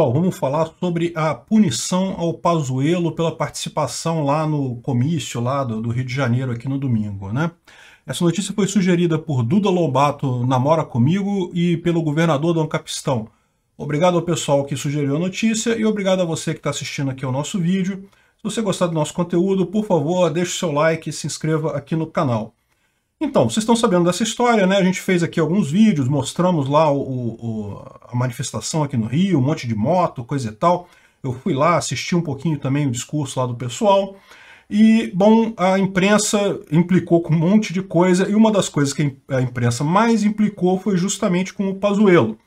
Bom, vamos falar sobre a punição ao Pazuello pela participação lá no comício lá do, do, Rio de Janeiro aqui no domingo, né? Essa notícia foi sugerida por Duda Lobato, namora comigo, e pelo governador Dom Capistão. Obrigado ao pessoal que sugeriu a notícia e obrigado a você que está assistindo aqui ao nosso vídeo. Se você gostar do nosso conteúdo, por favor, deixe o seu like e se inscreva aqui no canal. Então, vocês estão sabendo dessa história, né? A gente fez aqui alguns vídeos, mostramos lá o, o, a manifestação aqui no Rio, um monte de moto, coisa e tal. Eu fui lá, assisti um pouquinho também o discurso lá do pessoal. E, bom, a imprensa implicou com um monte de coisa, e uma das coisas que a imprensa mais implicou foi justamente com o Pazuello.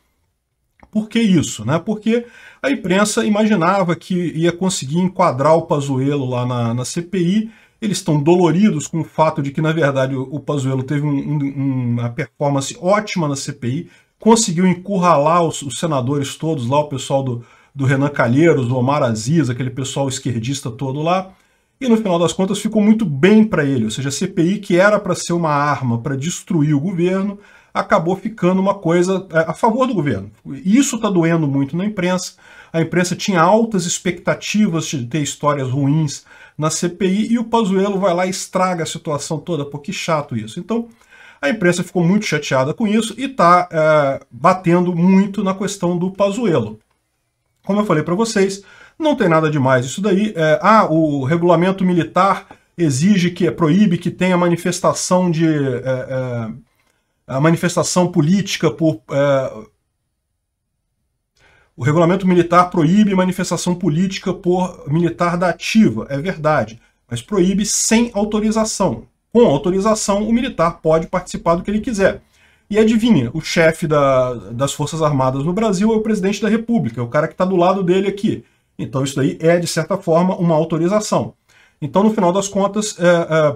Por que isso? Né? Porque a imprensa imaginava que ia conseguir enquadrar o Pazuello lá na, na CPI eles estão doloridos com o fato de que, na verdade, o Pazuello teve um, um, uma performance ótima na CPI, conseguiu encurralar os, os, senadores todos lá, o pessoal do, do Renan Calheiros, do Omar Aziz, aquele pessoal esquerdista todo lá, e no final das contas ficou muito bem para ele. Ou seja, a CPI, que era para ser uma arma para destruir o governo, acabou ficando uma coisa é, a favor do governo. Isso está doendo muito na imprensa, a imprensa tinha altas expectativas de ter histórias ruins na CPI e o Pazuello vai lá e estraga a situação toda, pô, que chato isso. Então, a imprensa ficou muito chateada com isso e está é, batendo muito na questão do Pazuello. Como eu falei para vocês, não tem nada demais isso daí. É, ah, o regulamento militar exige que é, proíbe que tenha manifestação de é, é a manifestação política por é, o regulamento militar proíbe manifestação política por militar da ativa, é verdade, mas proíbe sem autorização. Com autorização, o militar pode participar do que ele quiser. E adivinha, o chefe da, das Forças Armadas no Brasil é o presidente da República, é o cara que está do lado dele aqui. Então isso daí é, de certa forma, uma autorização. Então, no final das contas, é, é,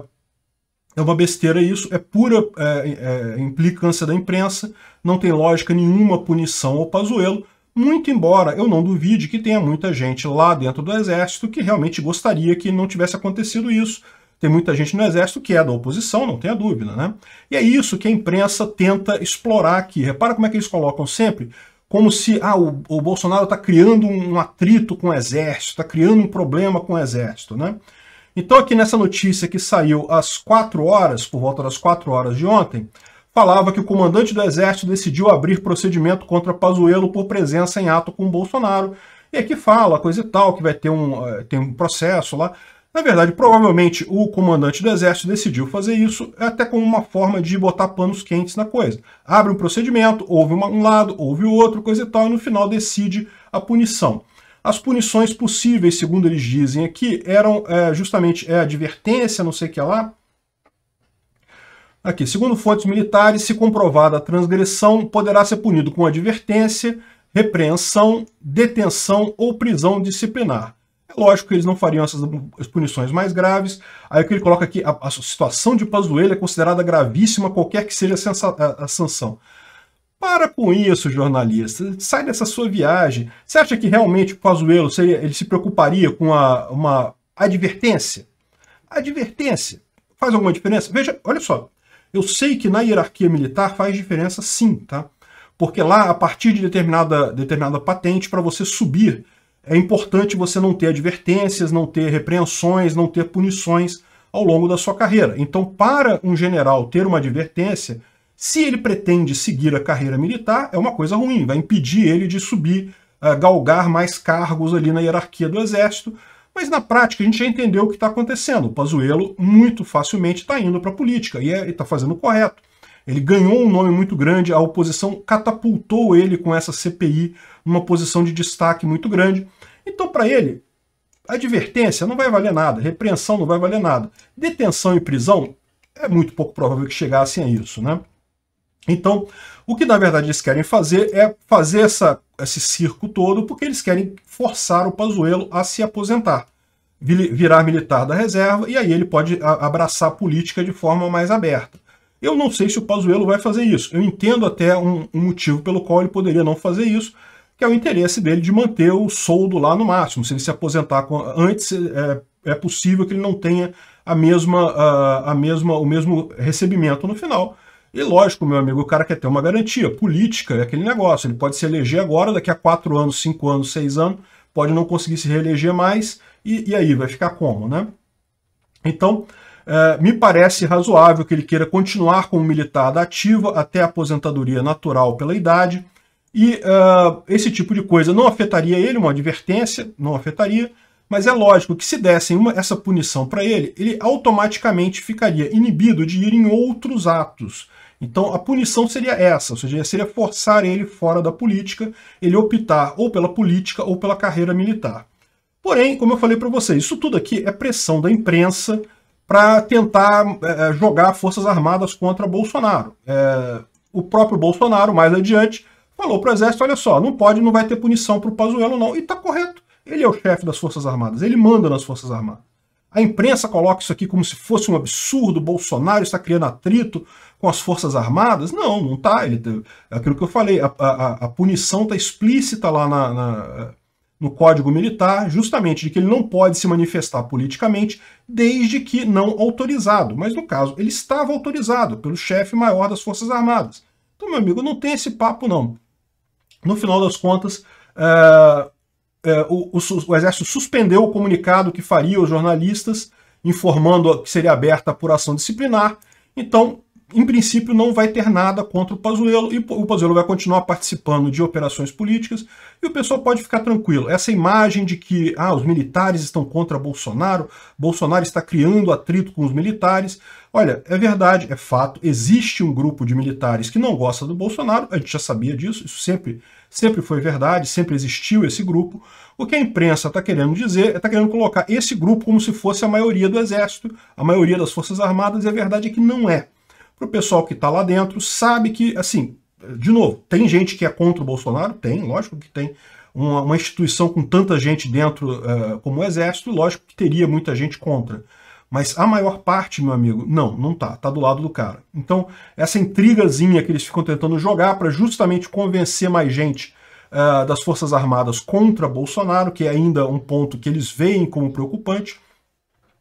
é uma besteira isso, é pura é, é, implicância da imprensa, não tem lógica nenhuma punição ao Pazuello, muito embora eu não duvide que tenha muita gente lá dentro do Exército que realmente gostaria que não tivesse acontecido isso. Tem muita gente no Exército que é da oposição, não tenha dúvida, né? E é isso que a imprensa tenta explorar aqui. Repara como é que eles colocam sempre como se ah, o, o Bolsonaro está criando um atrito com o Exército, está criando um problema com o Exército, né? Então aqui nessa notícia que saiu às 4 horas, por volta das 4 horas de ontem, falava que o comandante do Exército decidiu abrir procedimento contra Pazuello por presença em ato com Bolsonaro. E aqui fala, coisa e tal, que vai ter um, eh, tem um processo lá. Na verdade, provavelmente o comandante do Exército decidiu fazer isso até como uma forma de botar panos quentes na coisa. Abre um procedimento, ouve um lado, ouve o outro, coisa e tal, e no final decide a punição. As punições possíveis, segundo eles dizem aqui, eram é, justamente é, advertência, não sei o que lá, Aqui, segundo fontes militares, se comprovada a transgressão, poderá ser punido com advertência, repreensão, detenção ou prisão disciplinar. É lógico que eles não fariam essas punições mais graves. Aí o que ele coloca aqui, a, a situação de Pazuello é considerada gravíssima, qualquer que seja a, a sanção. Para com isso, jornalista. Sai dessa sua viagem. Você acha que realmente Pazuello seria, ele se preocuparia com a, uma advertência? Advertência. Faz alguma diferença? Veja, olha só. Eu sei que na hierarquia militar faz diferença sim, tá? Porque lá, a partir de determinada, determinada patente, para você subir, é importante você não ter advertências, não ter repreensões, não ter punições ao longo da sua carreira. Então, para um general ter uma advertência, se ele pretende seguir a carreira militar, é uma coisa ruim, vai impedir ele de subir, uh, galgar mais cargos ali na hierarquia do exército, mas na prática a gente já entendeu o que está acontecendo. O Pazuello muito facilmente está indo para a política e é, está fazendo o correto. Ele ganhou um nome muito grande, a oposição catapultou ele com essa CPI numa posição de destaque muito grande. Então, para ele, advertência não vai valer nada, repreensão não vai valer nada. Detenção e prisão é muito pouco provável que chegassem a isso, né? Então, o que na verdade eles querem fazer é fazer essa, esse circo todo porque eles querem forçar o Pazuello a se aposentar, virar militar da reserva, e aí ele pode abraçar a política de forma mais aberta. Eu não sei se o Pazuello vai fazer isso. Eu entendo até um, um motivo pelo qual ele poderia não fazer isso, que é o interesse dele de manter o soldo lá no máximo. Se ele se aposentar antes, é, é possível que ele não tenha a mesma, a, a mesma, o mesmo recebimento no final e lógico, meu amigo, o cara quer ter uma garantia. Política é aquele negócio. Ele pode se eleger agora, daqui a quatro anos, cinco anos, seis anos, pode não conseguir se reeleger mais, e, e aí vai ficar como, né? Então, é, me parece razoável que ele queira continuar como militada ativa até a aposentadoria natural pela idade. E uh, esse tipo de coisa não afetaria ele, uma advertência, não afetaria, mas é lógico que se dessem uma, essa punição para ele, ele automaticamente ficaria inibido de ir em outros atos. Então a punição seria essa, ou seja, seria forçar ele fora da política, ele optar ou pela política ou pela carreira militar. Porém, como eu falei para vocês, isso tudo aqui é pressão da imprensa para tentar é, é, jogar forças armadas contra Bolsonaro. É, o próprio Bolsonaro, mais adiante, falou para o exército, olha só, não pode, não vai ter punição para o Pazuello não, e está correto. Ele é o chefe das Forças Armadas, ele manda nas Forças Armadas. A imprensa coloca isso aqui como se fosse um absurdo, Bolsonaro está criando atrito com as Forças Armadas. Não, não está. É aquilo que eu falei, a, a, a punição está explícita lá na, na, no Código Militar, justamente de que ele não pode se manifestar politicamente desde que não autorizado. Mas no caso, ele estava autorizado pelo chefe maior das Forças Armadas. Então, meu amigo, não tem esse papo, não. No final das contas, é, é, o, o, o Exército suspendeu o comunicado que faria aos jornalistas, informando que seria aberta a apuração disciplinar. Então, em princípio, não vai ter nada contra o Pazuello e o Pazuello vai continuar participando de operações políticas e o pessoal pode ficar tranquilo. Essa imagem de que ah, os militares estão contra Bolsonaro, Bolsonaro está criando atrito com os militares. Olha, é verdade, é fato, existe um grupo de militares que não gosta do Bolsonaro, a gente já sabia disso, isso sempre, sempre foi verdade, sempre existiu esse grupo. O que a imprensa está querendo dizer é está querendo colocar esse grupo como se fosse a maioria do Exército, a maioria das Forças Armadas, e a verdade é que não é para o pessoal que está lá dentro, sabe que, assim, de novo, tem gente que é contra o Bolsonaro? Tem, lógico que tem. Uma, uma instituição com tanta gente dentro uh, como o Exército, lógico que teria muita gente contra. Mas a maior parte, meu amigo, não, não tá, tá do lado do cara. Então, essa intrigazinha que eles ficam tentando jogar para justamente convencer mais gente uh, das Forças Armadas contra Bolsonaro, que é ainda um ponto que eles veem como preocupante,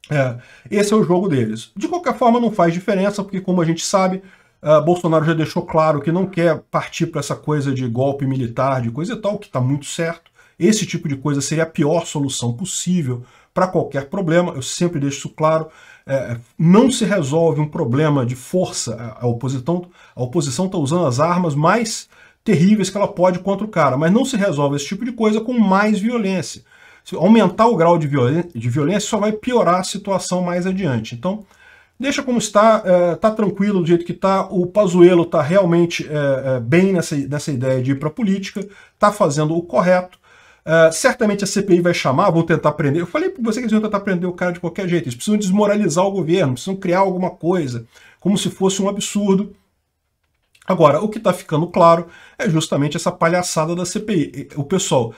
é, esse é o jogo deles. De qualquer forma, não faz diferença, porque, como a gente sabe, uh, Bolsonaro já deixou claro que não quer partir para essa coisa de golpe militar, de coisa e tal, que está muito certo. Esse tipo de coisa seria a pior solução possível para qualquer problema. Eu sempre deixo isso claro. É, não se resolve um problema de força. A oposição a oposição está usando as armas mais terríveis que ela pode contra o cara, mas não se resolve esse tipo de coisa com mais violência aumentar o grau de, violência, de violência só vai piorar a situação mais adiante. Então, deixa como está, está eh, é, tranquilo do jeito que está. O Pazuello está realmente é, é, bem nessa, nessa ideia de ir para a política, está fazendo o correto. certamente a CPI vai chamar, vão tentar prender. Eu falei para você que eles vão tentar prender o cara de qualquer jeito. Eles precisam desmoralizar o governo, precisam criar alguma coisa, como se fosse um absurdo. Agora, o que está ficando claro é justamente essa palhaçada da CPI. O pessoal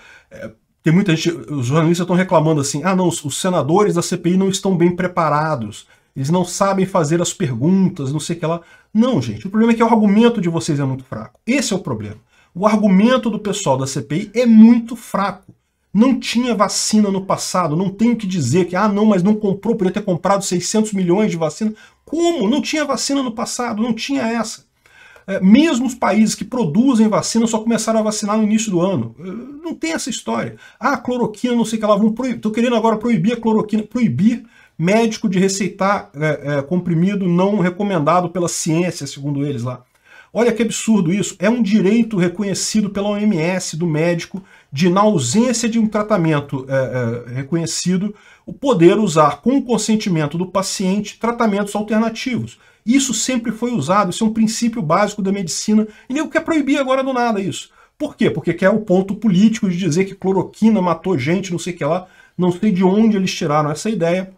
tem muita gente, os jornalistas estão reclamando assim: ah, não, os senadores da CPI não estão bem preparados, eles não sabem fazer as perguntas, não sei o que lá. Não, gente, o problema é que o argumento de vocês é muito fraco. Esse é o problema. O argumento do pessoal da CPI é muito fraco. Não tinha vacina no passado, não tem que dizer que, ah, não, mas não comprou, poderia ter comprado 600 milhões de vacina. Como? Não tinha vacina no passado, não tinha essa. É, mesmo os países que produzem vacina só começaram a vacinar no início do ano. É, não tem essa história. Ah, cloroquina, não sei o que lá, vão proibir. Estou querendo agora proibir a cloroquina, proibir médico de receitar é, é, comprimido não recomendado pela ciência, segundo eles lá. Olha que absurdo isso. É um direito reconhecido pela OMS do médico de, na ausência de um tratamento é, é, reconhecido, o poder usar, com o consentimento do paciente, tratamentos alternativos. Isso sempre foi usado, isso é um princípio básico da medicina, e nem quer proibir agora do nada isso. Por quê? Porque quer o ponto político de dizer que cloroquina matou gente, não sei o que lá, não sei de onde eles tiraram essa ideia,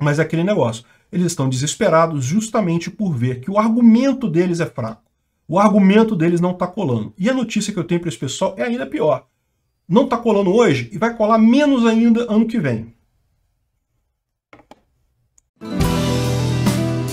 mas é aquele negócio. Eles estão desesperados justamente por ver que o argumento deles é fraco. O argumento deles não está colando. E a notícia que eu tenho para esse pessoal é ainda pior. Não está colando hoje e vai colar menos ainda ano que vem.